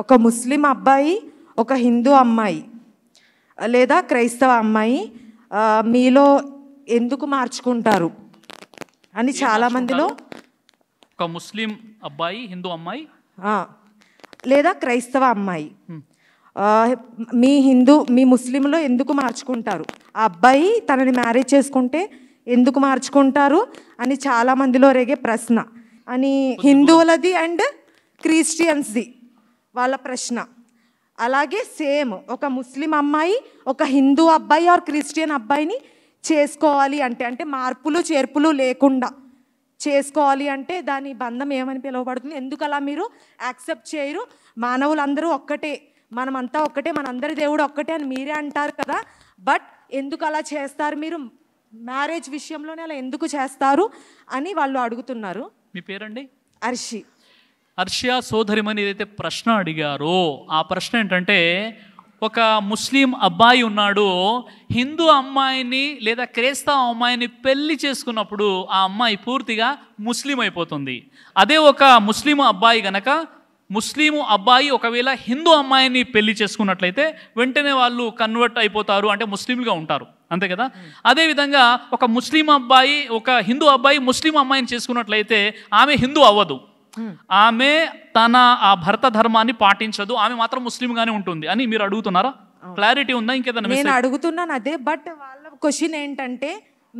ఒక ముస్లిం అబ్బాయి ఒక హిందూ అమ్మాయి లేదా క్రైస్తవ అమ్మాయి మీలో ఎందుకు మార్చుకుంటారు అని చాలామందిలో ఒక ముస్లిం అబ్బాయి హిందూ అమ్మాయి లేదా క్రైస్తవ అమ్మాయి మీ హిందూ మీ ముస్లింలో ఎందుకు మార్చుకుంటారు ఆ అబ్బాయి తనని మ్యారేజ్ చేసుకుంటే ఎందుకు మార్చుకుంటారు అని చాలామందిలో రేగే ప్రశ్న అని హిందువులది అండ్ క్రిస్టియన్స్ది వాళ్ళ ప్రశ్న అలాగే సేమ్ ఒక ముస్లిం అమ్మాయి ఒక హిందూ అబ్బాయి ఆర్ క్రిస్టియన్ అబ్బాయిని చేసుకోవాలి అంటే అంటే మార్పులు చేర్పులు లేకుండా చేసుకోవాలి అంటే దాని బంధం ఏమని పిలువబడుతుంది ఎందుకు అలా మీరు యాక్సెప్ట్ చేయరు మానవులందరూ ఒక్కటే మనమంతా ఒక్కటే మనందరి దేవుడు ఒక్కటే అని మీరే అంటారు కదా బట్ ఎందుకు అలా చేస్తారు మీరు మ్యారేజ్ విషయంలోనే అలా ఎందుకు చేస్తారు అని వాళ్ళు అడుగుతున్నారు మీ పేరండి అర్షి హర్షియా అని ఏదైతే ప్రశ్న అడిగారో ఆ ప్రశ్న ఏంటంటే ఒక ముస్లిం అబ్బాయి ఉన్నాడు హిందూ అమ్మాయిని లేదా క్రైస్తవ అమ్మాయిని పెళ్లి చేసుకున్నప్పుడు ఆ అమ్మాయి పూర్తిగా ముస్లిం అయిపోతుంది అదే ఒక ముస్లిం అబ్బాయి గనక ముస్లిము అబ్బాయి ఒకవేళ హిందూ అమ్మాయిని పెళ్లి చేసుకున్నట్లయితే వెంటనే వాళ్ళు కన్వర్ట్ అయిపోతారు అంటే ముస్లింగా ఉంటారు అంతే కదా అదేవిధంగా ఒక ముస్లిం అబ్బాయి ఒక హిందూ అబ్బాయి ముస్లిం అమ్మాయిని చేసుకున్నట్లయితే ఆమె హిందూ అవ్వదు Hmm. ఆమె తన ఆ భర్త ధర్మాన్ని పాటించదు ఆమె మాత్రం ముస్లింగానే ఉంటుంది అని మీరు అడుగుతున్నారా క్లారిటీ oh. ఉందా ఇంకేదన్నా నేను అడుగుతున్నాను అదే బట్ వాళ్ళ క్వశ్చన్ ఏంటంటే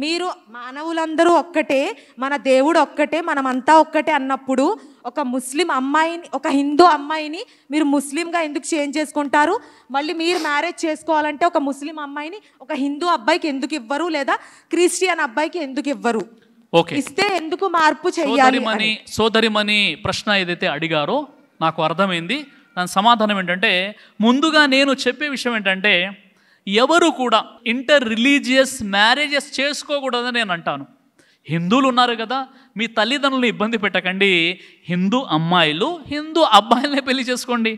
మీరు మానవులందరూ ఒక్కటే మన దేవుడు ఒక్కటే మనమంతా ఒక్కటే అన్నప్పుడు ఒక ముస్లిం అమ్మాయిని ఒక హిందూ అమ్మాయిని మీరు ముస్లింగా ఎందుకు చేంజ్ చేసుకుంటారు మళ్ళీ మీరు మ్యారేజ్ చేసుకోవాలంటే ఒక ముస్లిం అమ్మాయిని ఒక హిందూ అబ్బాయికి ఎందుకు ఇవ్వరు లేదా క్రిస్టియన్ అబ్బాయికి ఎందుకు ఇవ్వరు ఓకే ఇస్తే ఎందుకు మార్పు చేయాలి అని సోదరిమని ప్రశ్న ఏదైతే అడిగారో నాకు అర్థమైంది దాని సమాధానం ఏంటంటే ముందుగా నేను చెప్పే విషయం ఏంటంటే ఎవరు కూడా ఇంటర్ రిలీజియస్ మ్యారేజెస్ చేసుకోకూడదని నేను అంటాను హిందువులు ఉన్నారు కదా మీ తల్లిదండ్రులను ఇబ్బంది పెట్టకండి హిందూ అమ్మాయిలు హిందూ అబ్బాయిలనే పెళ్లి చేసుకోండి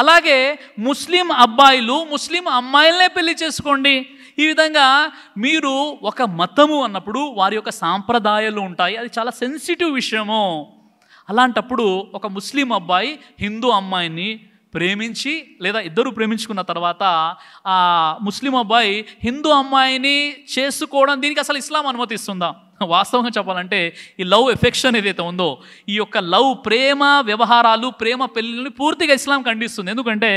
అలాగే ముస్లిం అబ్బాయిలు ముస్లిం అమ్మాయిలనే పెళ్లి చేసుకోండి ఈ విధంగా మీరు ఒక మతము అన్నప్పుడు వారి యొక్క సాంప్రదాయాలు ఉంటాయి అది చాలా సెన్సిటివ్ విషయము అలాంటప్పుడు ఒక ముస్లిం అబ్బాయి హిందూ అమ్మాయిని ప్రేమించి లేదా ఇద్దరు ప్రేమించుకున్న తర్వాత ఆ ముస్లిం అబ్బాయి హిందూ అమ్మాయిని చేసుకోవడం దీనికి అసలు ఇస్లాం అనుమతిస్తుందా వాస్తవంగా చెప్పాలంటే ఈ లవ్ ఎఫెక్షన్ ఏదైతే ఉందో ఈ యొక్క లవ్ ప్రేమ వ్యవహారాలు ప్రేమ పెళ్ళిని పూర్తిగా ఇస్లాం ఖండిస్తుంది ఎందుకంటే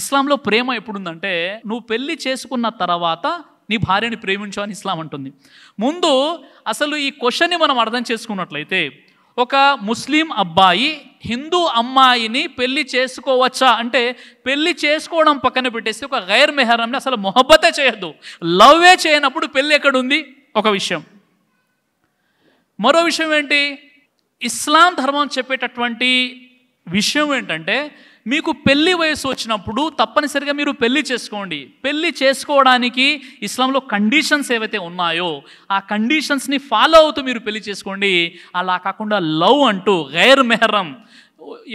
ఇస్లాంలో ప్రేమ ఎప్పుడుందంటే నువ్వు పెళ్ళి చేసుకున్న తర్వాత నీ భార్యని ప్రేమించు అని ఇస్లాం అంటుంది ముందు అసలు ఈ క్వశ్చన్ని మనం అర్థం చేసుకున్నట్లయితే ఒక ముస్లిం అబ్బాయి హిందూ అమ్మాయిని పెళ్లి చేసుకోవచ్చా అంటే పెళ్లి చేసుకోవడం పక్కన పెట్టేసి ఒక గైర్ మెహరంని అసలు మొహబ్బతే చేయొద్దు లవ్వే చేయనప్పుడు పెళ్ళి ఎక్కడుంది ఒక విషయం మరో విషయం ఏంటి ఇస్లాం ధర్మం చెప్పేటటువంటి విషయం ఏంటంటే మీకు పెళ్లి వయసు వచ్చినప్పుడు తప్పనిసరిగా మీరు పెళ్లి చేసుకోండి పెళ్లి చేసుకోవడానికి ఇస్లాంలో కండిషన్స్ ఏవైతే ఉన్నాయో ఆ కండిషన్స్ని ఫాలో అవుతూ మీరు పెళ్లి చేసుకోండి అలా కాకుండా లవ్ అంటూ గైర్ మెహరం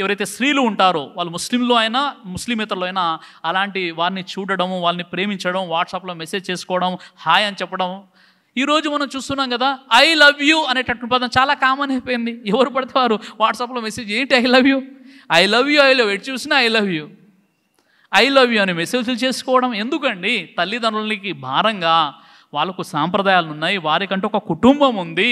ఎవరైతే స్త్రీలు ఉంటారో వాళ్ళు ముస్లింలో అయినా ముస్లిమేతరులో అయినా అలాంటి వారిని చూడడం వాళ్ళని ప్రేమించడం వాట్సాప్లో మెసేజ్ చేసుకోవడం హాయ్ అని చెప్పడం ఈరోజు మనం చూస్తున్నాం కదా ఐ లవ్ యూ అనేటటువంటి పదం చాలా కామన్ అయిపోయింది ఎవరు పడితే వారు వాట్సాప్లో మెసేజ్ ఏంటి I love you I love you I love ఎటు చూసినా I love you I love you అనే మెసేజ్లు చేసుకోవడం ఎందుకండి తల్లిదండ్రులకి భారంగా వాళ్ళకు సాంప్రదాయాలు ఉన్నాయి వారికంటే ఒక కుటుంబం ఉంది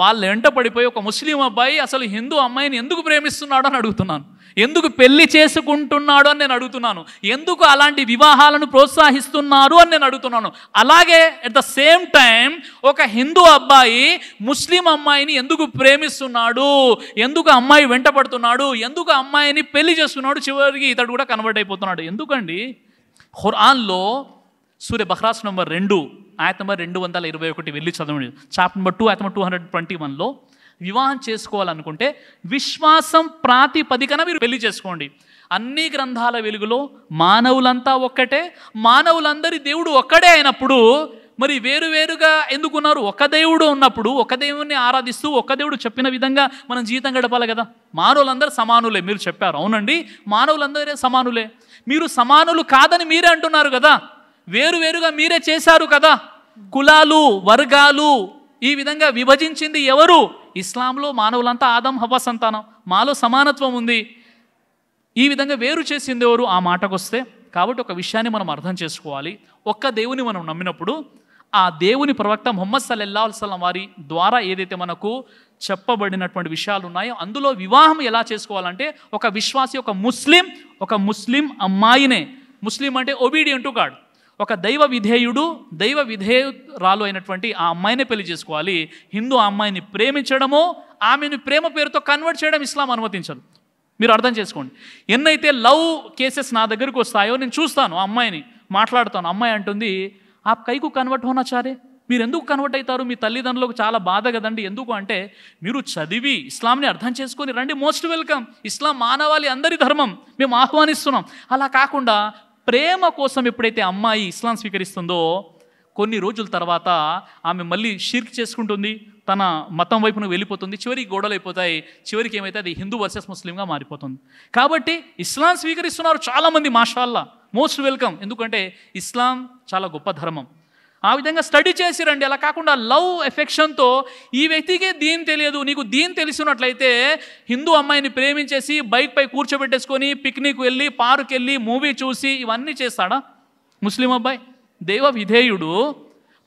వాళ్ళు వెంట పడిపోయి ఒక ముస్లిం అబ్బాయి అసలు హిందూ అమ్మాయిని ఎందుకు ప్రేమిస్తున్నాడు అని అడుగుతున్నాను ఎందుకు పెళ్లి చేసుకుంటున్నాడు అని నేను అడుగుతున్నాను ఎందుకు అలాంటి వివాహాలను ప్రోత్సహిస్తున్నారు అని నేను అడుగుతున్నాను అలాగే అట్ ద సేమ్ టైం ఒక హిందూ అబ్బాయి ముస్లిం అమ్మాయిని ఎందుకు ప్రేమిస్తున్నాడు ఎందుకు అమ్మాయి పడుతున్నాడు ఎందుకు అమ్మాయిని పెళ్లి చేస్తున్నాడు చివరికి ఇతడు కూడా కన్వర్ట్ అయిపోతున్నాడు ఎందుకండి ఖురాన్లో సూర్య బహ్రాస్ నెంబర్ రెండు ఆయన నంబర్ రెండు వందల ఇరవై ఒకటి వెళ్ళి చదవండి చాప్టర్ నెంబర్ టూ ఆయన టూ హండ్రెడ్ ట్వంటీ వన్లో వివాహం చేసుకోవాలనుకుంటే విశ్వాసం ప్రాతిపదికన మీరు పెళ్లి చేసుకోండి అన్ని గ్రంథాల వెలుగులో మానవులంతా ఒక్కటే మానవులందరి దేవుడు ఒక్కడే అయినప్పుడు మరి వేరు వేరుగా ఎందుకున్నారు ఒక దేవుడు ఉన్నప్పుడు ఒక దేవుణ్ణి ఆరాధిస్తూ ఒక దేవుడు చెప్పిన విధంగా మనం జీవితం గడపాలి కదా మానవులందరూ సమానులే మీరు చెప్పారు అవునండి మానవులందరే సమానులే మీరు సమానులు కాదని మీరే అంటున్నారు కదా వేరువేరుగా మీరే చేశారు కదా కులాలు వర్గాలు ఈ విధంగా విభజించింది ఎవరు ఇస్లాంలో మానవులంతా ఆదం హవ్వ సంతానం మాలో సమానత్వం ఉంది ఈ విధంగా వేరు చేసింది ఎవరు ఆ వస్తే కాబట్టి ఒక విషయాన్ని మనం అర్థం చేసుకోవాలి ఒక్క దేవుని మనం నమ్మినప్పుడు ఆ దేవుని ప్రవక్త మొహమ్మద్ సల్లెల్లా అల్సలం వారి ద్వారా ఏదైతే మనకు చెప్పబడినటువంటి విషయాలు ఉన్నాయో అందులో వివాహం ఎలా చేసుకోవాలంటే ఒక విశ్వాసి ఒక ముస్లిం ఒక ముస్లిం అమ్మాయినే ముస్లిం అంటే ఒబీడియంట్ టు గాడ్ ఒక దైవ విధేయుడు దైవ విధేయురాలు అయినటువంటి ఆ అమ్మాయిని పెళ్లి చేసుకోవాలి హిందూ అమ్మాయిని ప్రేమించడము ఆమెను ప్రేమ పేరుతో కన్వర్ట్ చేయడం ఇస్లాం అనుమతించదు మీరు అర్థం చేసుకోండి ఎన్నైతే లవ్ కేసెస్ నా దగ్గరికి వస్తాయో నేను చూస్తాను ఆ అమ్మాయిని మాట్లాడుతాను అమ్మాయి అంటుంది ఆ కైకు కన్వర్ట్ హోనా చారే మీరు ఎందుకు కన్వర్ట్ అవుతారు మీ తల్లిదండ్రులకు చాలా బాధ కదండి ఎందుకు అంటే మీరు చదివి ఇస్లాంని అర్థం చేసుకొని రండి మోస్ట్ వెల్కమ్ ఇస్లాం మానవాళి అందరి ధర్మం మేము ఆహ్వానిస్తున్నాం అలా కాకుండా ప్రేమ కోసం ఎప్పుడైతే అమ్మాయి ఇస్లాం స్వీకరిస్తుందో కొన్ని రోజుల తర్వాత ఆమె మళ్ళీ షిర్క్ చేసుకుంటుంది తన మతం వైపున వెళ్ళిపోతుంది చివరికి గోడలు అయిపోతాయి చివరికి ఏమైతే అది హిందూ వర్సెస్ ముస్లింగా మారిపోతుంది కాబట్టి ఇస్లాం స్వీకరిస్తున్నారు చాలామంది మాషాల్లా మోస్ట్ వెల్కమ్ ఎందుకంటే ఇస్లాం చాలా గొప్ప ధర్మం ఆ విధంగా స్టడీ చేసి రండి అలా కాకుండా లవ్ ఎఫెక్షన్తో ఈ వ్యక్తికే దీని తెలియదు నీకు దీని తెలిసినట్లయితే హిందూ అమ్మాయిని ప్రేమించేసి బైక్పై కూర్చోబెట్టేసుకొని పిక్నిక్ వెళ్ళి పార్క్ వెళ్ళి మూవీ చూసి ఇవన్నీ చేస్తాడా ముస్లిం అబ్బాయి దేవ విధేయుడు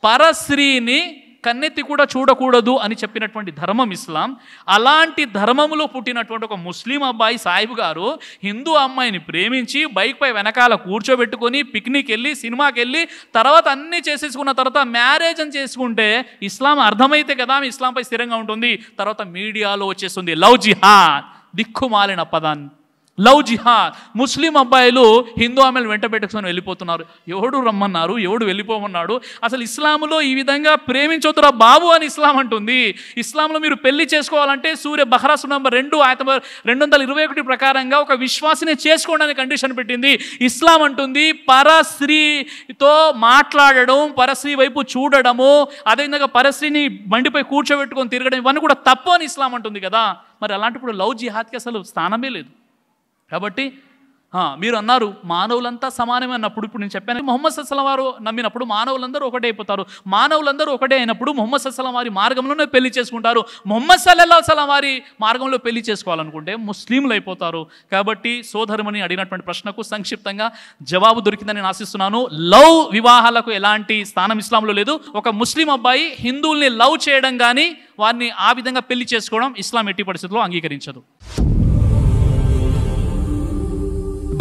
పరశ్రీని కన్నెత్తి కూడా చూడకూడదు అని చెప్పినటువంటి ధర్మం ఇస్లాం అలాంటి ధర్మములో పుట్టినటువంటి ఒక ముస్లిం అబ్బాయి సాహిబ్ గారు హిందూ అమ్మాయిని ప్రేమించి బైక్పై వెనకాల కూర్చోబెట్టుకొని పిక్నిక్ వెళ్ళి సినిమాకి వెళ్ళి తర్వాత అన్నీ చేసేసుకున్న తర్వాత మ్యారేజ్ అని చేసుకుంటే ఇస్లాం అర్థమైతే కదా ఇస్లాంపై స్థిరంగా ఉంటుంది తర్వాత మీడియాలో వచ్చేస్తుంది లవ్ జిహాద్ దిక్కుమాలిన పదాన్ని లవ్ జిహాద్ ముస్లిం అబ్బాయిలు హిందూ ఆమెలు వెంట పెట్టుకొని వెళ్ళిపోతున్నారు ఎవడు రమ్మన్నారు ఎవడు వెళ్ళిపోమన్నాడు అసలు ఇస్లాములో ఈ విధంగా ప్రేమించొద్దురా బాబు అని ఇస్లాం అంటుంది ఇస్లాంలో మీరు పెళ్లి చేసుకోవాలంటే సూర్య బహరాస్ నంబర్ రెండు ఆయన రెండు వందల ఇరవై ఒకటి ప్రకారంగా ఒక విశ్వాసిని చేసుకోవడానికి కండిషన్ పెట్టింది ఇస్లాం అంటుంది పరశ్రీతో మాట్లాడడం పరశ్రీ వైపు చూడడము అదేవిధంగా పరశ్రీని బండిపై కూర్చోబెట్టుకొని తిరగడం ఇవన్నీ కూడా తప్పు అని ఇస్లాం అంటుంది కదా మరి అలాంటిప్పుడు లవ్ జిహాద్కి అసలు స్థానమే లేదు కాబట్టి మీరు అన్నారు మానవులంతా సమానమే అన్నప్పుడు ఇప్పుడు నేను చెప్పాను మొహమ్మద్ సస్లం వారు నమ్మినప్పుడు మానవులందరూ ఒకటే అయిపోతారు మానవులందరూ ఒకటే అయినప్పుడు మొహమ్మద్ సస్లం వారి మార్గంలోనే పెళ్లి చేసుకుంటారు మొహమ్మద్ సల్లల్లా సలం వారి మార్గంలో పెళ్లి చేసుకోవాలనుకుంటే ముస్లింలు అయిపోతారు కాబట్టి సోధర్మని అడిగినటువంటి ప్రశ్నకు సంక్షిప్తంగా జవాబు దొరికిందని నేను ఆశిస్తున్నాను లవ్ వివాహాలకు ఎలాంటి స్థానం ఇస్లాంలో లేదు ఒక ముస్లిం అబ్బాయి హిందువుల్ని లవ్ చేయడం కానీ వారిని ఆ విధంగా పెళ్లి చేసుకోవడం ఇస్లాం ఎట్టి పరిస్థితుల్లో అంగీకరించదు